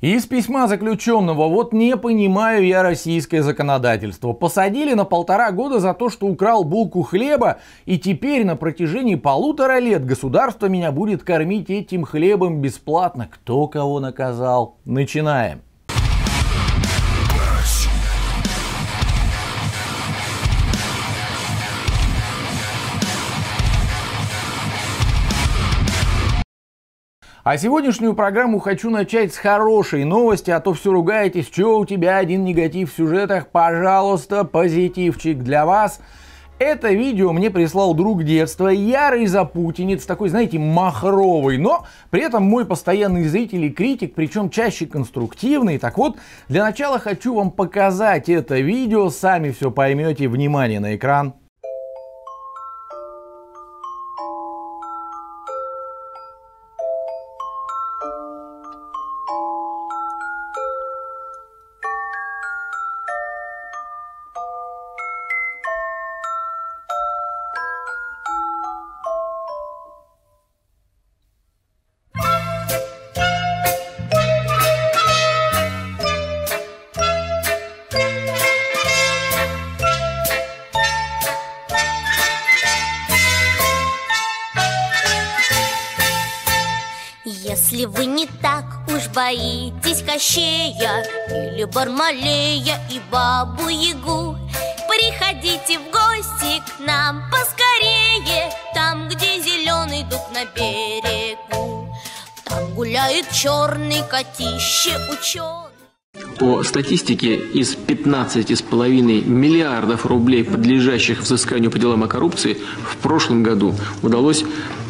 Из письма заключенного «Вот не понимаю я российское законодательство. Посадили на полтора года за то, что украл булку хлеба, и теперь на протяжении полутора лет государство меня будет кормить этим хлебом бесплатно. Кто кого наказал? Начинаем. А сегодняшнюю программу хочу начать с хорошей новости, а то все ругаетесь, что у тебя один негатив в сюжетах, пожалуйста, позитивчик для вас. Это видео мне прислал друг детства, ярый запутинец, такой, знаете, махровый, но при этом мой постоянный зритель и критик, причем чаще конструктивный. Так вот, для начала хочу вам показать это видео, сами все поймете, внимание на экран. Если вы не так уж боитесь Кощея Или Бармалея и Бабу-Ягу Приходите в гости к нам поскорее Там, где зеленый дуб на берегу Там гуляет черный котище ученый по статистике, из 15,5 миллиардов рублей, подлежащих взысканию по делам о коррупции, в прошлом году удалось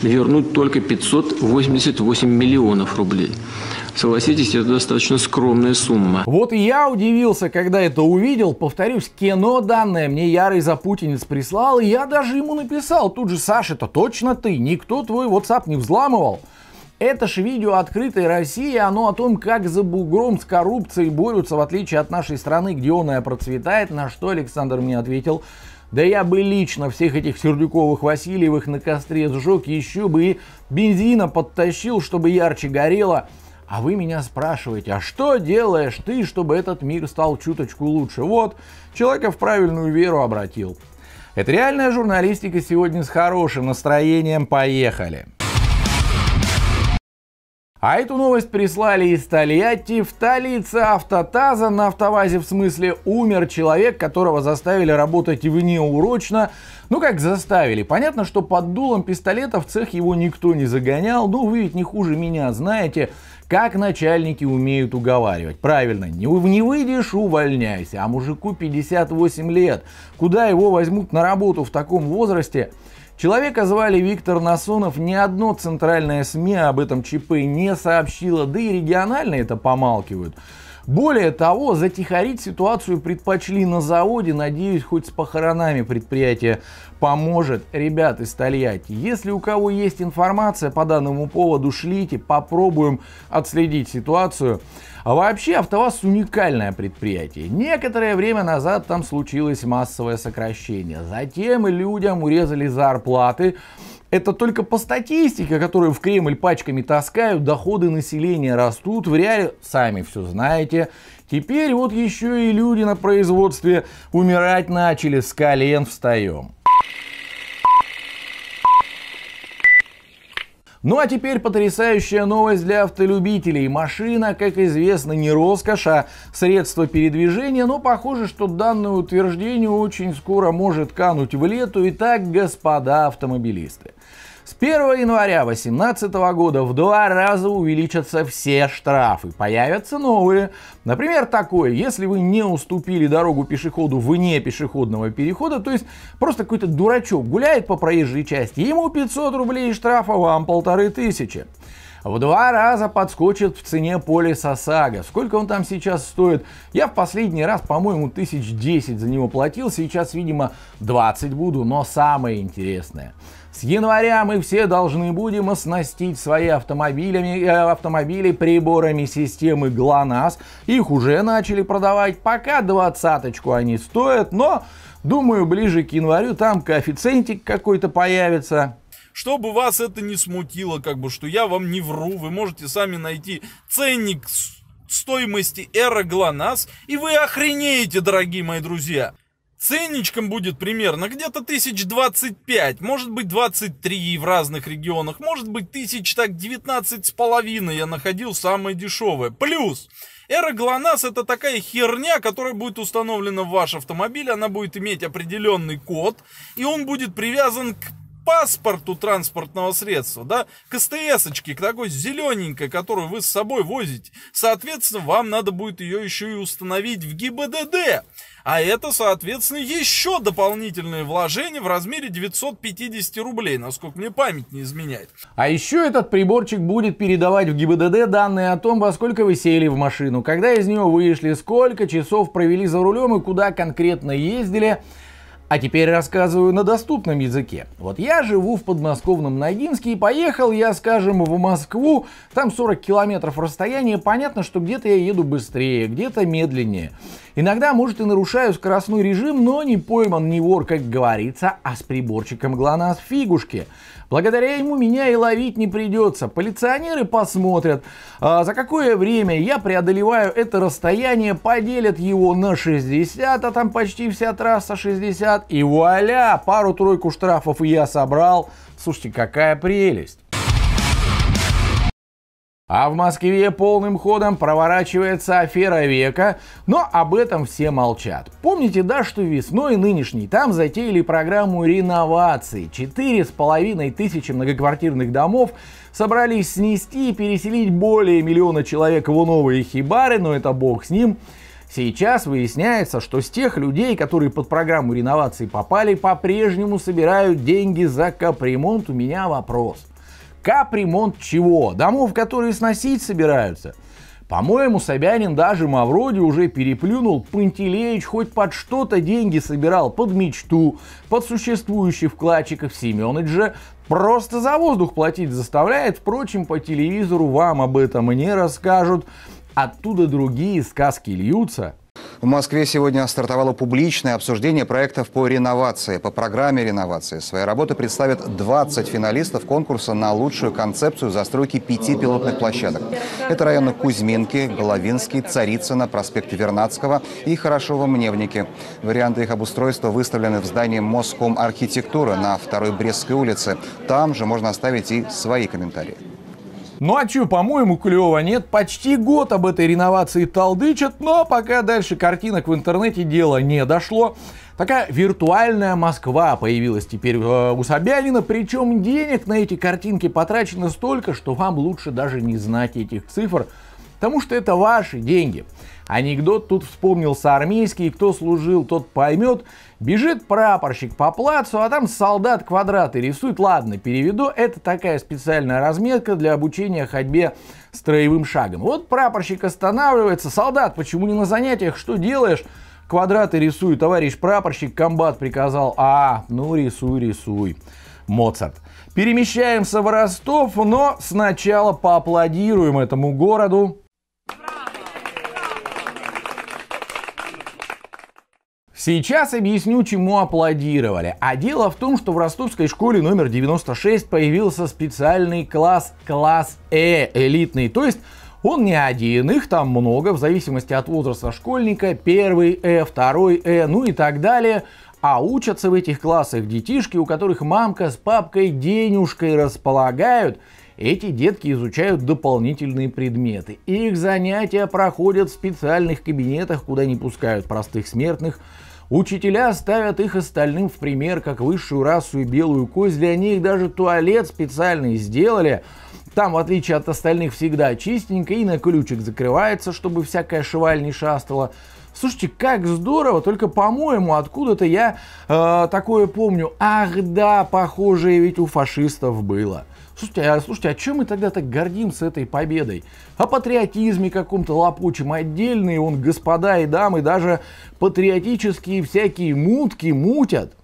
вернуть только 588 миллионов рублей. Согласитесь, это достаточно скромная сумма. Вот я удивился, когда это увидел. Повторюсь, кино данное мне ярый запутинец прислал, и я даже ему написал. Тут же, Саша, это точно ты, никто твой WhatsApp не взламывал. Это же видео открытой России, оно о том, как за бугром с коррупцией борются, в отличие от нашей страны, где оная процветает, на что Александр мне ответил, да я бы лично всех этих Сердюковых Васильевых на костре сжег, еще бы и бензина подтащил, чтобы ярче горело. А вы меня спрашиваете, а что делаешь ты, чтобы этот мир стал чуточку лучше? Вот, человека в правильную веру обратил. Это реальная журналистика сегодня с хорошим настроением. Поехали! А эту новость прислали из Тольятти. В столице автотаза на автовазе, в смысле, умер человек, которого заставили работать внеурочно. Ну как заставили? Понятно, что под дулом пистолета в цех его никто не загонял. Ну вы ведь не хуже меня знаете. Как начальники умеют уговаривать? Правильно, не, не выйдешь, увольняйся. А мужику 58 лет. Куда его возьмут на работу в таком возрасте? Человека звали Виктор Насонов, ни одно центральное СМИ об этом ЧП не сообщило, да и региональные это помалкивают. Более того, затихарить ситуацию предпочли на заводе, надеюсь, хоть с похоронами предприятие поможет. Ребят из Тольятти, если у кого есть информация по данному поводу, шлите, попробуем отследить ситуацию. А вообще, АвтоВАЗ уникальное предприятие. Некоторое время назад там случилось массовое сокращение. Затем людям урезали зарплаты, это только по статистике, которую в Кремль пачками таскают, доходы населения растут, в реале сами все знаете. Теперь вот еще и люди на производстве умирать начали, с колен встаем. Ну а теперь потрясающая новость для автолюбителей. Машина, как известно, не роскошь, а средство передвижения, но похоже, что данное утверждение очень скоро может кануть в лету. Итак, господа автомобилисты, с 1 января 2018 года в два раза увеличатся все штрафы, появятся новые. Например, такое, если вы не уступили дорогу пешеходу вне пешеходного перехода, то есть просто какой-то дурачок гуляет по проезжей части, ему 500 рублей штрафа, вам полторы тысячи в два раза подскочит в цене полис ОСАГО. Сколько он там сейчас стоит? Я в последний раз, по-моему, тысяч десять за него платил, сейчас, видимо, 20 буду, но самое интересное. С января мы все должны будем оснастить свои автомобилями, э, автомобили приборами системы ГЛОНАСС. Их уже начали продавать, пока двадцаточку они стоят, но, думаю, ближе к январю там коэффициентик какой-то появится чтобы вас это не смутило, как бы, что я вам не вру, вы можете сами найти ценник стоимости эра ГЛОНАСС, и вы охренеете, дорогие мои друзья. Ценничком будет примерно где-то двадцать пять, может быть 23 в разных регионах, может быть тысяч так девятнадцать с половиной я находил самое дешевое. Плюс Эра ГЛОНАСС это такая херня, которая будет установлена в ваш автомобиль, она будет иметь определенный код, и он будет привязан к паспорту транспортного средства, да, к СТСочке, к такой зелененькой, которую вы с собой возите. Соответственно, вам надо будет ее еще и установить в ГИБДД. А это, соответственно, еще дополнительные вложения в размере 950 рублей, насколько мне память не изменяет. А еще этот приборчик будет передавать в ГИБДД данные о том, во сколько вы сели в машину, когда из нее вышли, сколько часов провели за рулем и куда конкретно ездили – а теперь рассказываю на доступном языке. Вот я живу в подмосковном Ногинске и поехал я, скажем, в Москву. Там 40 километров расстояния. Понятно, что где-то я еду быстрее, где-то медленнее. Иногда, может, и нарушаю скоростной режим, но не пойман не вор, как говорится, а с приборчиком глонасс фигушки. Благодаря ему меня и ловить не придется. Полиционеры посмотрят, а за какое время я преодолеваю это расстояние, поделят его на 60, а там почти вся трасса 60, и вуаля, пару-тройку штрафов я собрал. Слушайте, какая прелесть. А в Москве полным ходом проворачивается афера века, но об этом все молчат. Помните, да, что весной нынешней там затеяли программу реновации. Четыре с половиной тысячи многоквартирных домов собрались снести и переселить более миллиона человек в новые хибары, но это бог с ним. Сейчас выясняется, что с тех людей, которые под программу реновации попали, по-прежнему собирают деньги за капремонт. У меня вопрос. Капремонт чего? Домов, которые сносить собираются. По-моему, Собянин даже Мавроди уже переплюнул. Пантелеич хоть под что-то деньги собирал, под мечту, под существующих вкладчиков Семенович же просто за воздух платить заставляет. Впрочем, по телевизору вам об этом не расскажут. Оттуда другие сказки льются. В Москве сегодня стартовало публичное обсуждение проектов по реновации, по программе реновации. Свои работы представят 20 финалистов конкурса на лучшую концепцию застройки пяти пилотных площадок. Это районы Кузьминки, Головинский, Царицына, проспект Вернадского и Хорошово-Мневники. Варианты их обустройства выставлены в здании Моском архитектуры на второй Брестской улице. Там же можно оставить и свои комментарии. Ну а чё, по-моему, клево, нет? Почти год об этой реновации толдычат, но пока дальше картинок в интернете дело не дошло. Такая виртуальная Москва появилась теперь э, у Собянина, причем денег на эти картинки потрачено столько, что вам лучше даже не знать этих цифр, Потому что это ваши деньги. Анекдот тут вспомнился армейский, кто служил, тот поймет. Бежит прапорщик по плацу, а там солдат квадраты рисует. Ладно, переведу, это такая специальная разметка для обучения ходьбе строевым шагом. Вот прапорщик останавливается, солдат, почему не на занятиях, что делаешь? Квадраты рисую, товарищ прапорщик, комбат приказал. А, ну рисуй, рисуй. Моцарт. Перемещаемся в Ростов, но сначала поаплодируем этому городу Сейчас объясню, чему аплодировали. А дело в том, что в ростовской школе номер 96 появился специальный класс, класс Э, элитный. То есть он не один, их там много, в зависимости от возраста школьника. Первый Э, второй Э, ну и так далее. А учатся в этих классах детишки, у которых мамка с папкой денежкой располагают – эти детки изучают дополнительные предметы. Их занятия проходят в специальных кабинетах, куда не пускают простых смертных. Учителя ставят их остальным в пример, как высшую расу и белую кость. Для них даже туалет специальный сделали. Там, в отличие от остальных, всегда чистенько и на ключик закрывается, чтобы всякая шваль не шастала. Слушайте, как здорово, только, по-моему, откуда-то я э, такое помню. Ах да, похожее ведь у фашистов было. Слушайте, а, слушайте, а чем мы тогда так гордимся этой победой? О патриотизме каком-то лопучем, отдельные он господа и дамы даже патриотические всякие мутки мутят.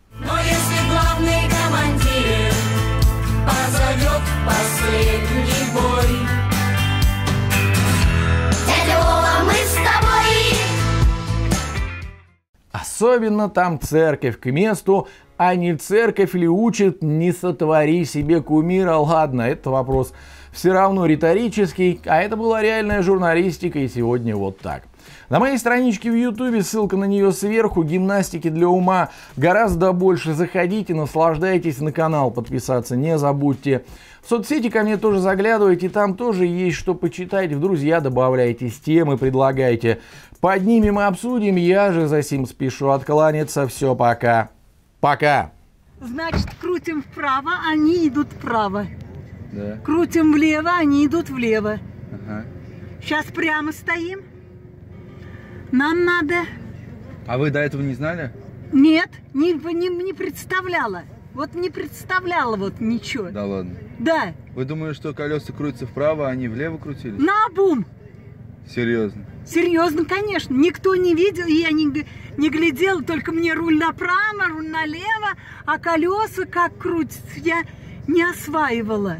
Особенно там церковь к месту, а не церковь ли учит «не сотвори себе кумира». Ладно, это вопрос все равно риторический, а это была реальная журналистика, и сегодня вот так – на моей страничке в ютубе, ссылка на нее сверху, гимнастики для ума гораздо больше. Заходите, наслаждайтесь на канал, подписаться не забудьте. В соцсети ко мне тоже заглядывайте, там тоже есть что почитать. В друзья добавляйтесь, темы предлагайте. Поднимем и обсудим, я же за сим спешу откланяться. Все, пока. Пока. Значит, крутим вправо, они идут вправо. Да. Крутим влево, они идут влево. Ага. Сейчас прямо стоим нам надо. А вы до этого не знали? Нет, не, не, не представляла. Вот не представляла вот ничего. Да ладно? Да. Вы думали, что колеса крутятся вправо, а они влево крутились? На бум! Серьезно? Серьезно, конечно. Никто не видел, я не, не глядела, только мне руль направо, руль налево, а колеса как крутятся, я не осваивала.